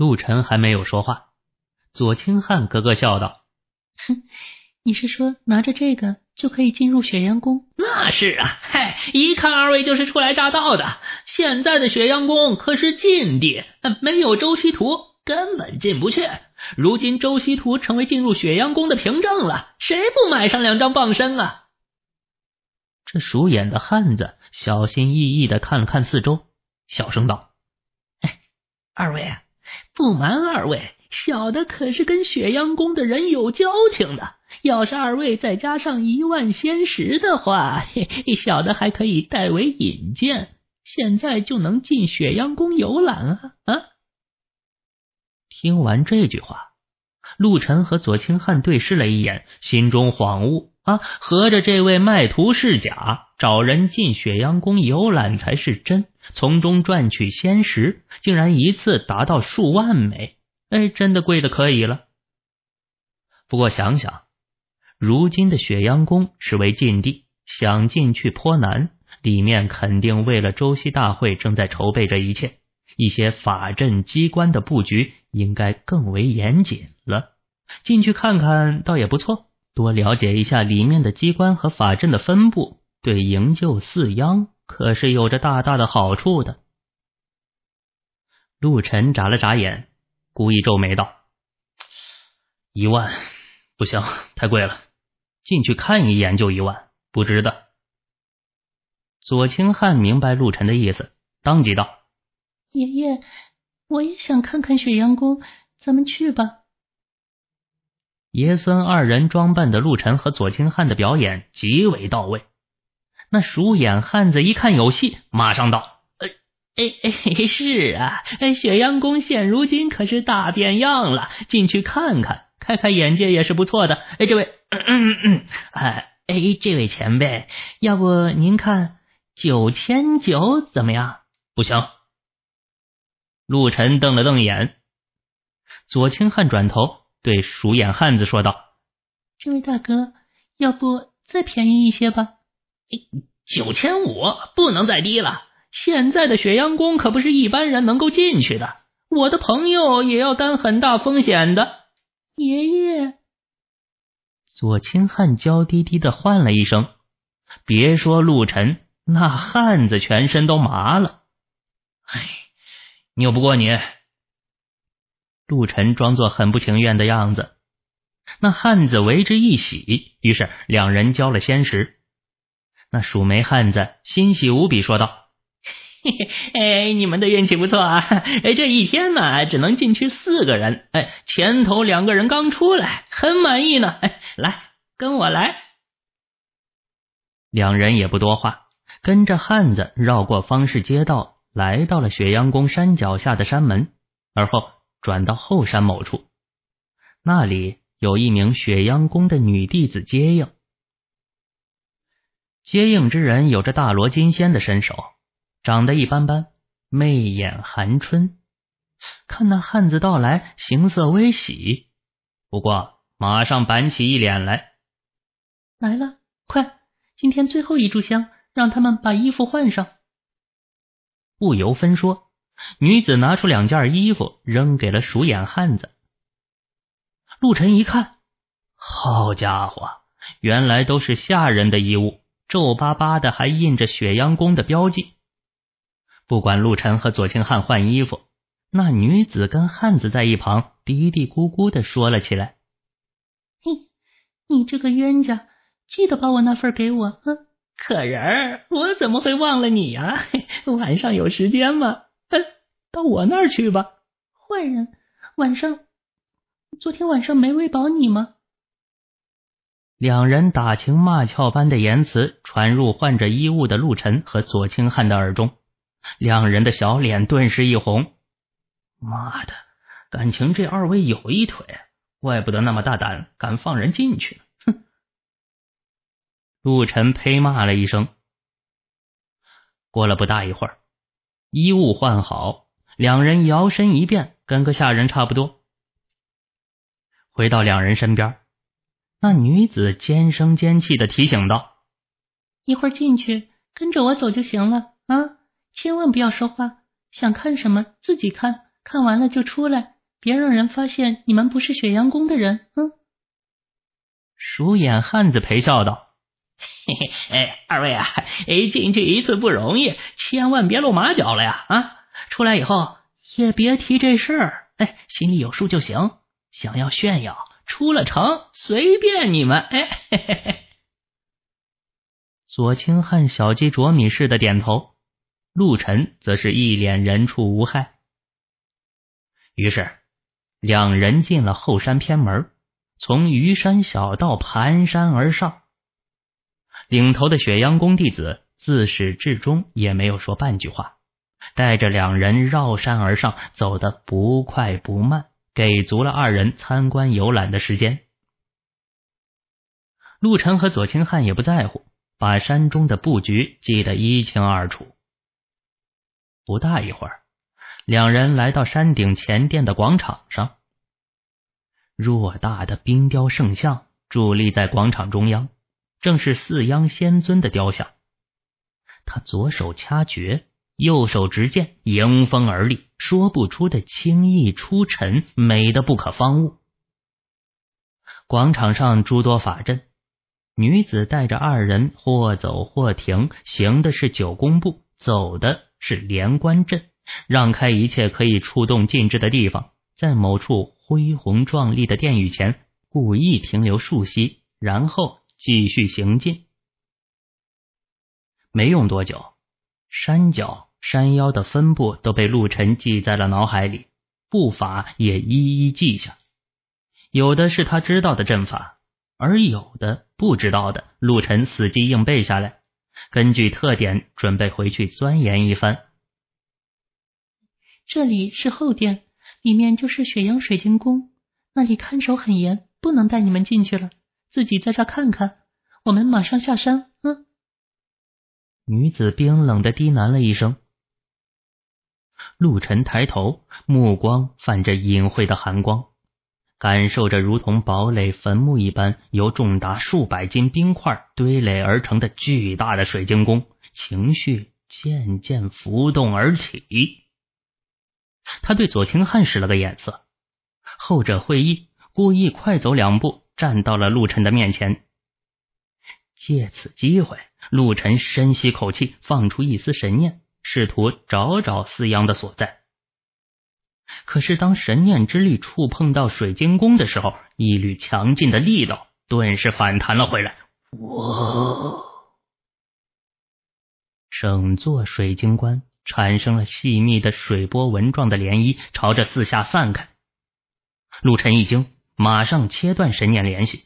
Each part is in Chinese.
陆晨还没有说话，左清汉咯咯笑道：“哼，你是说拿着这个就可以进入雪阳宫？那是啊，嘿，一看二位就是初来乍到的。现在的雪阳宫可是禁地，没有周西图根本进不去。如今周西图成为进入雪阳宫的凭证了，谁不买上两张傍身啊？”这鼠眼的汉子小心翼翼的看了看四周，小声道：“哎，二位。”啊。”不瞒二位，小的可是跟雪阳宫的人有交情的。要是二位再加上一万仙石的话，小的还可以代为引荐，现在就能进雪阳宫游览了啊！听完这句话，陆晨和左清汉对视了一眼，心中恍悟。啊，合着这位卖图是假，找人进雪阳宫游览才是真，从中赚取仙石，竟然一次达到数万枚，哎，真的贵的可以了。不过想想，如今的雪阳宫是为禁地，想进去颇难，里面肯定为了周西大会正在筹备这一切，一些法阵机关的布局应该更为严谨了，进去看看倒也不错。多了解一下里面的机关和法阵的分布，对营救四央可是有着大大的好处的。陆晨眨了眨眼，故意皱眉道：“一万不行，太贵了。进去看一眼就一万，不值得。”左清汉明白陆晨的意思，当即道：“爷爷，我也想看看雪阳宫，咱们去吧。”爷孙二人装扮的陆晨和左青汉的表演极为到位。那鼠眼汉子一看有戏，马上道：“哎哎，是啊，雪阳宫现如今可是大变样了，进去看看，开开眼界也是不错的。哎，这位，哎，这位前辈，要不您看九千九怎么样？”不行。陆晨瞪了瞪眼，左青汉转头。对鼠眼汉子说道：“这位大哥，要不再便宜一些吧？九千五，不能再低了。现在的雪阳宫可不是一般人能够进去的，我的朋友也要担很大风险的。”爷爷，左青汉娇滴滴的唤了一声。别说陆晨，那汉子全身都麻了。唉，拗不过你。陆晨装作很不情愿的样子，那汉子为之一喜，于是两人交了仙石。那蜀梅汉子欣喜无比，说道：“嘿嘿，哎，你们的运气不错啊！哎，这一天呢，只能进去四个人。哎，前头两个人刚出来，很满意呢。哎，来，跟我来。”两人也不多话，跟着汉子绕过方氏街道，来到了雪阳宫山脚下的山门，而后。转到后山某处，那里有一名雪央宫的女弟子接应。接应之人有着大罗金仙的身手，长得一般般，媚眼含春。看那汉子到来，行色微喜，不过马上板起一脸来。来了，快！今天最后一炷香，让他们把衣服换上。不由分说。女子拿出两件衣服，扔给了鼠眼汉子。陆晨一看，好家伙，原来都是下人的衣物，皱巴巴的，还印着雪阳宫的标记。不管陆晨和左庆汉换衣服，那女子跟汉子在一旁嘀嘀咕咕的说了起来：“嘿，你这个冤家，记得把我那份给我。可人，我怎么会忘了你呀？晚上有时间吗？”到我那儿去吧！坏人，晚上，昨天晚上没喂饱你吗？两人打情骂俏般的言辞传入换着衣物的陆晨和左清汉的耳中，两人的小脸顿时一红。妈的，感情这二位有一腿，怪不得那么大胆，敢放人进去。哼！陆晨呸骂了一声。过了不大一会儿。衣物换好，两人摇身一变，跟个下人差不多。回到两人身边，那女子尖声尖气的提醒道：“一会儿进去，跟着我走就行了啊，千万不要说话，想看什么自己看，看完了就出来，别让人发现你们不是雪阳宫的人。”嗯。鼠眼汉子陪笑道。嘿嘿，哎，二位啊，哎，进去一次不容易，千万别露马脚了呀！啊，出来以后也别提这事儿，哎，心里有数就行。想要炫耀，出了城随便你们，哎嘿嘿嘿。左青汉小鸡啄米似的点头，陆晨则是一脸人畜无害。于是，两人进了后山偏门，从虞山小道盘山而上。领头的雪阳宫弟子自始至终也没有说半句话，带着两人绕山而上，走得不快不慢，给足了二人参观游览的时间。陆晨和左清汉也不在乎，把山中的布局记得一清二楚。不大一会儿，两人来到山顶前殿的广场上，偌大的冰雕圣像伫立在广场中央。正是四央仙尊的雕像，他左手掐诀，右手执剑，迎风而立，说不出的轻易出尘，美得不可方物。广场上诸多法阵，女子带着二人或走或停，行的是九宫步，走的是连关阵，让开一切可以触动禁制的地方，在某处恢宏壮丽的殿宇前故意停留数息，然后。继续行进，没用多久，山脚、山腰的分布都被陆晨记在了脑海里，步伐也一一记下。有的是他知道的阵法，而有的不知道的，陆晨死记硬背下来，根据特点准备回去钻研一番。这里是后殿，里面就是雪阳水晶宫，那里看守很严，不能带你们进去了。自己在这看看，我们马上下山。嗯，女子冰冷的低喃了一声。陆晨抬头，目光泛着隐晦的寒光，感受着如同堡垒坟墓一般由重达数百斤冰块堆垒而成的巨大的水晶宫，情绪渐渐浮动而起。他对左清汉使了个眼色，后者会意，故意快走两步。站到了陆晨的面前，借此机会，陆晨深吸口气，放出一丝神念，试图找找思阳的所在。可是，当神念之力触碰到水晶宫的时候，一缕强劲的力道顿时反弹了回来。我，整座水晶棺产生了细密的水波纹状的涟漪，朝着四下散开。陆晨一惊。马上切断神念联系。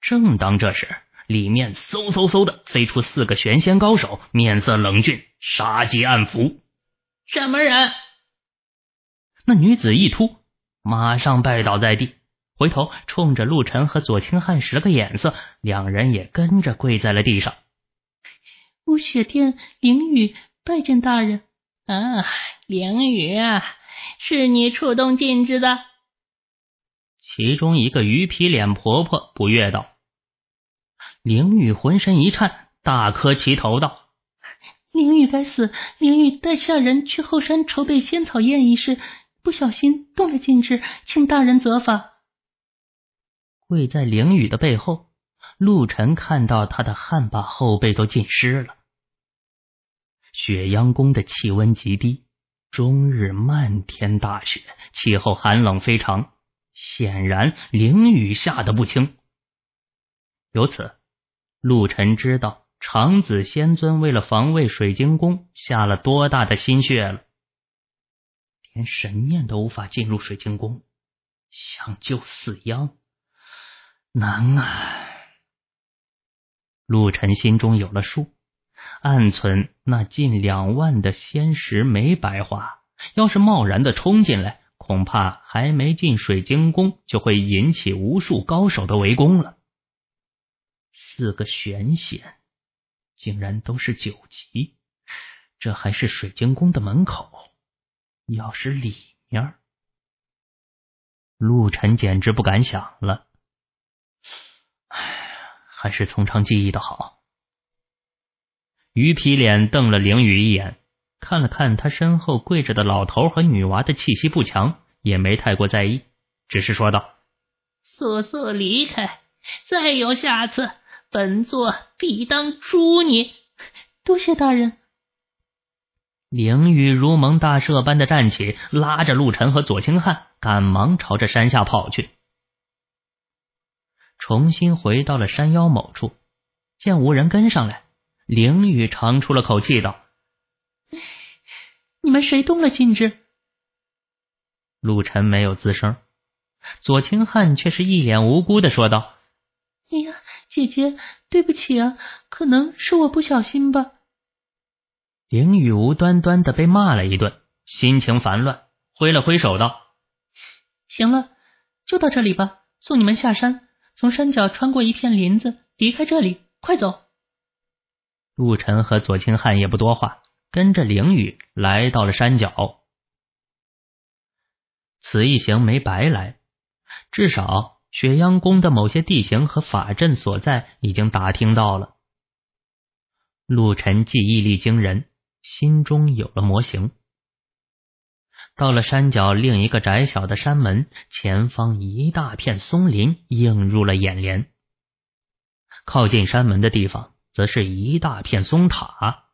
正当这时，里面嗖嗖嗖的飞出四个玄仙高手，面色冷峻，杀机暗伏。什么人？那女子一突，马上拜倒在地，回头冲着陆晨和左青汉使了个眼色，两人也跟着跪在了地上。乌雪殿凌雨拜见大人。啊，凌雨是你触动禁制的？其中一个鱼皮脸婆婆不悦道：“灵玉浑身一颤，大磕其头道：‘灵玉该死！灵玉带下人去后山筹备仙草宴一事，不小心动了禁制，请大人责罚。’”跪在灵雨的背后，陆晨看到他的汗把后背都浸湿了。雪阳宫的气温极低，终日漫天大雪，气候寒冷非常。显然，凌雨吓得不轻。由此，陆晨知道长子仙尊为了防卫水晶宫下了多大的心血了，连神念都无法进入水晶宫，想救死妖难啊！陆晨心中有了数，暗存那近两万的仙石没白花，要是贸然的冲进来。恐怕还没进水晶宫，就会引起无数高手的围攻了。四个玄仙，竟然都是九级，这还是水晶宫的门口，要是里面，陆晨简直不敢想了。唉，还是从长计议的好。鱼皮脸瞪了凌雨一眼，看了看他身后跪着的老头和女娃的气息不强。也没太过在意，只是说道：“速速离开，再有下次，本座必当诛你。”多谢大人。凌雨如蒙大赦般的站起，拉着陆晨和左青汉，赶忙朝着山下跑去。重新回到了山腰某处，见无人跟上来，凌雨长出了口气，道：“你们谁动了禁制？”陆晨没有吱声，左清汉却是一脸无辜的说道：“哎呀，姐姐，对不起啊，可能是我不小心吧。”凌雨无端端的被骂了一顿，心情烦乱，挥了挥手道：“行了，就到这里吧，送你们下山，从山脚穿过一片林子，离开这里，快走。”陆晨和左清汉也不多话，跟着凌雨来到了山脚。此一行没白来，至少雪阳宫的某些地形和法阵所在已经打听到了。陆晨记忆力惊人，心中有了模型。到了山脚另一个窄小的山门，前方一大片松林映入了眼帘。靠近山门的地方，则是一大片松塔。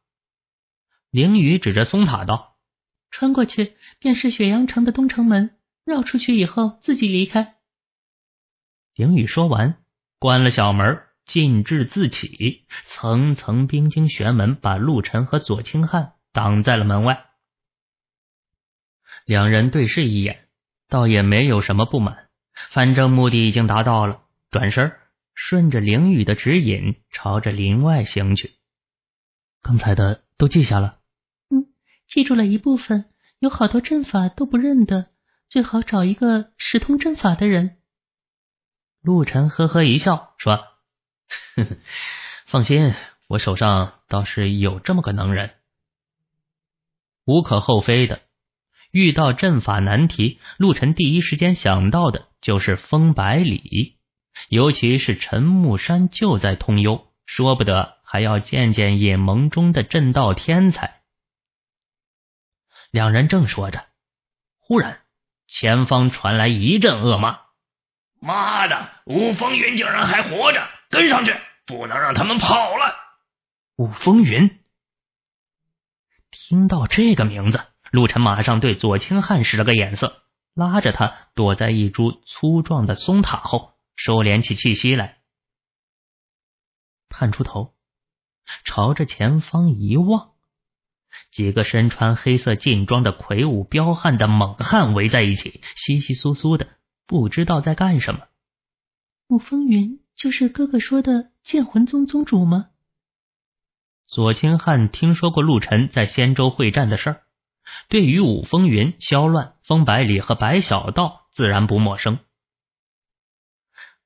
凌宇指着松塔道：“穿过去便是雪阳城的东城门。”绕出去以后，自己离开。凌雨说完，关了小门，禁制自起，层层冰晶玄门把陆晨和左清汉挡在了门外。两人对视一眼，倒也没有什么不满，反正目的已经达到了。转身，顺着凌雨的指引，朝着林外行去。刚才的都记下了？嗯，记住了一部分，有好多阵法都不认得。最好找一个识通阵法的人。陆晨呵呵一笑，说：“放心，我手上倒是有这么个能人，无可厚非的。遇到阵法难题，陆晨第一时间想到的就是风百里，尤其是陈木山就在通幽，说不得还要见见野盟中的阵道天才。”两人正说着，忽然。前方传来一阵恶骂：“妈的，吴风云竟然还活着！跟上去，不能让他们跑了。”吴风云听到这个名字，陆晨马上对左清汉使了个眼色，拉着他躲在一株粗壮的松塔后，收敛起气息来，探出头朝着前方一望。几个身穿黑色劲装的魁梧彪悍的猛汉围在一起，稀稀疏疏的，不知道在干什么。沐风云就是哥哥说的剑魂宗宗主吗？左青汉听说过陆晨在仙州会战的事儿，对于武风云、萧乱、风百里和白小道自然不陌生。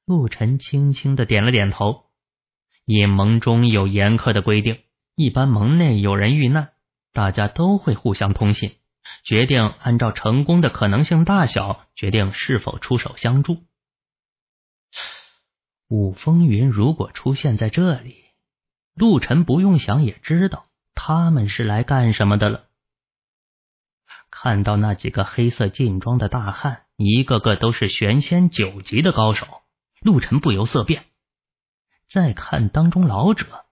陆晨轻轻的点了点头。隐盟中有严苛的规定，一般盟内有人遇难。大家都会互相通信，决定按照成功的可能性大小，决定是否出手相助。武风云如果出现在这里，陆晨不用想也知道他们是来干什么的了。看到那几个黑色劲装的大汉，一个个都是玄仙九级的高手，陆晨不由色变。再看当中老者。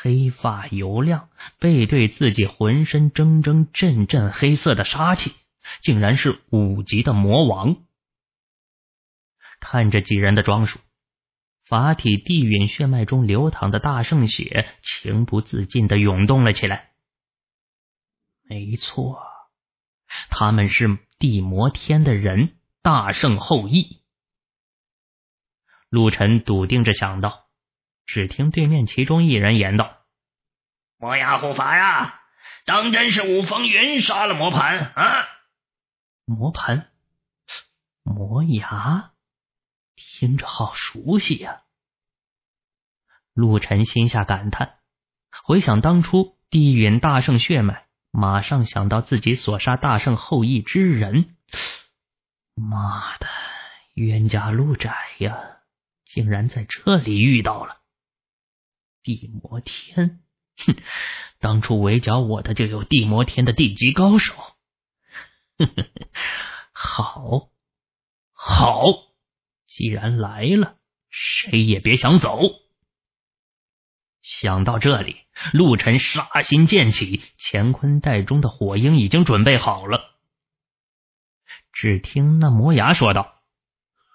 黑发油亮，背对自己，浑身铮铮，阵阵黑色的杀气，竟然是五级的魔王。看着几人的装束，法体地陨血脉中流淌的大圣血，情不自禁的涌动了起来。没错，他们是地魔天的人，大圣后裔。陆晨笃定着想到。只听对面其中一人言道：“磨牙护法呀，当真是五风云杀了磨盘啊！磨盘磨牙，听着好熟悉呀！”陆晨心下感叹，回想当初地陨大圣血脉，马上想到自己所杀大圣后裔之人。妈的，冤家路窄呀，竟然在这里遇到了！地魔天，哼！当初围剿我的就有地魔天的地级高手。呵呵呵，好，好，既然来了，谁也别想走。想到这里，陆晨杀心渐起，乾坤袋中的火鹰已经准备好了。只听那魔牙说道：“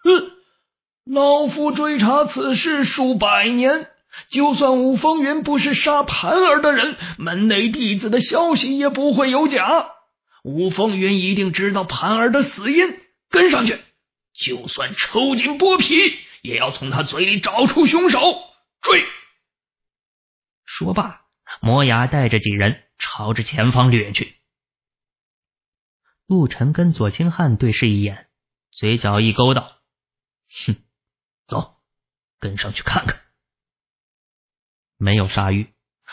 哼，老夫追查此事数百年。”就算武风云不是杀盘儿的人，门内弟子的消息也不会有假。武风云一定知道盘儿的死因，跟上去，就算抽筋剥皮，也要从他嘴里找出凶手。追！说罢，磨牙带着几人朝着前方掠去。陆晨跟左清汉对视一眼，嘴角一勾，道：“哼，走，跟上去看看。”没有鲨鱼，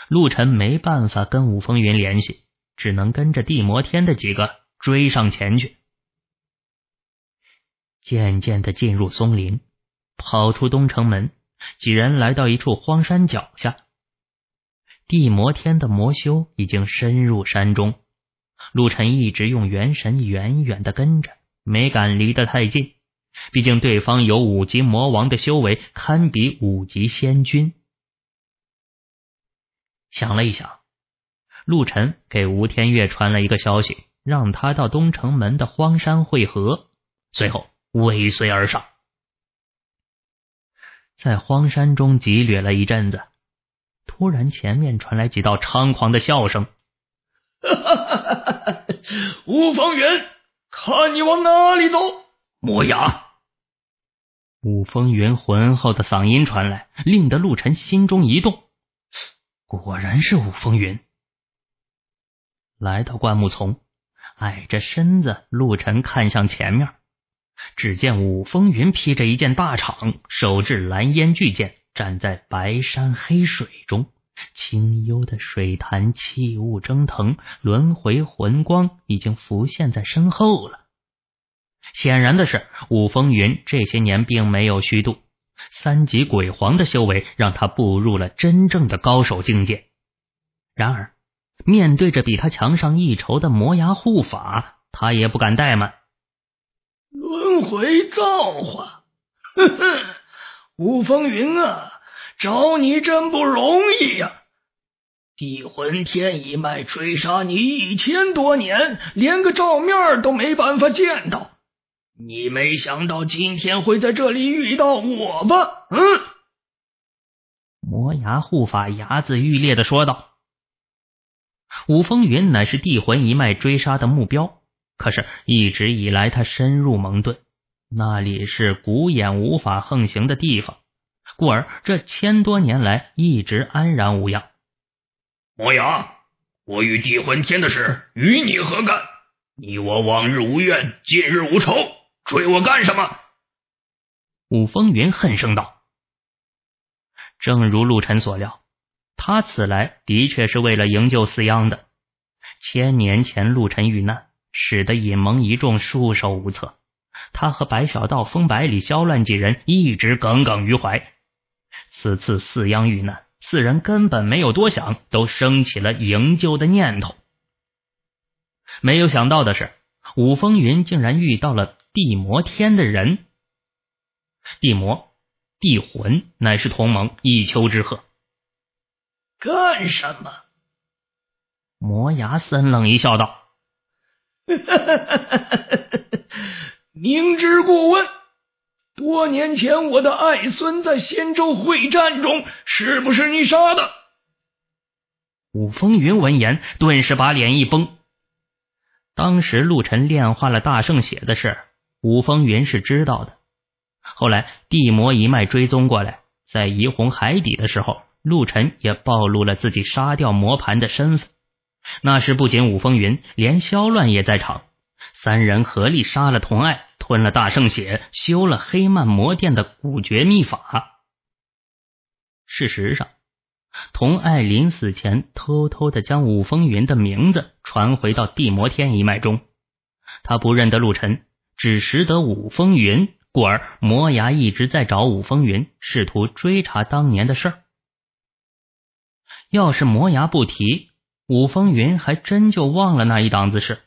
陆晨没办法跟五风云联系，只能跟着地魔天的几个追上前去。渐渐的进入松林，跑出东城门，几人来到一处荒山脚下。地魔天的魔修已经深入山中，陆晨一直用元神远远的跟着，没敢离得太近，毕竟对方有五级魔王的修为，堪比五级仙君。想了一想，陆晨给吴天月传了一个消息，让他到东城门的荒山汇合，随后尾随而上。在荒山中急掠了一阵子，突然前面传来几道猖狂的笑声：“吴风云，看你往哪里走！”磨牙，吴风云浑厚的嗓音传来，令得陆晨心中一动。果然是武风云。来到灌木丛，矮着身子，陆晨看向前面，只见武风云披着一件大氅，手执蓝烟巨剑，站在白山黑水中，清幽的水潭气雾蒸腾，轮回魂光已经浮现在身后了。显然的是，武风云这些年并没有虚度。三级鬼皇的修为让他步入了真正的高手境界，然而面对着比他强上一筹的磨牙护法，他也不敢怠慢。轮回造化，哼哼，吴风云啊，找你真不容易呀！地魂天一脉追杀你一千多年，连个照面都没办法见到。你没想到今天会在这里遇到我吧？嗯，磨牙护法牙子欲裂的说道。武风云乃是地魂一脉追杀的目标，可是，一直以来他深入蒙顿，那里是古眼无法横行的地方，故而这千多年来一直安然无恙。磨牙，我与地魂天的事与你何干？你我往日无怨，近日无仇。追我干什么？武风云恨声道。正如陆晨所料，他此来的确是为了营救四央的。千年前陆晨遇难，使得隐盟一众束手无策。他和白小道、风百里、萧乱几人一直耿耿于怀。此次四央遇难，四人根本没有多想，都生起了营救的念头。没有想到的是，武风云竟然遇到了。地魔天的人，地魔地魂乃是同盟，一丘之貉。干什么？摩牙森冷一笑，道：“ 明知故问。多年前，我的爱孙在仙州会战中，是不是你杀的？”武风云闻言，顿时把脸一绷。当时陆晨炼化了大圣血的事儿。武风云是知道的。后来地魔一脉追踪过来，在怡红海底的时候，陆晨也暴露了自己杀掉魔盘的身份。那时不仅武风云，连萧乱也在场，三人合力杀了童爱，吞了大圣血，修了黑曼魔殿的古绝秘法。事实上，童爱临死前偷偷的将武风云的名字传回到地魔天一脉中，他不认得陆晨。只识得武风云，故而摩牙一直在找武风云，试图追查当年的事儿。要是摩牙不提，武风云还真就忘了那一档子事。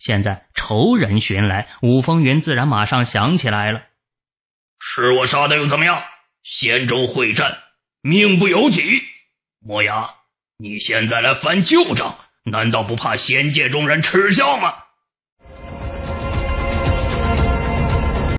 现在仇人寻来，武风云自然马上想起来了。是我杀的又怎么样？仙州会战，命不由己。磨牙，你现在来翻旧账，难道不怕仙界中人耻笑吗？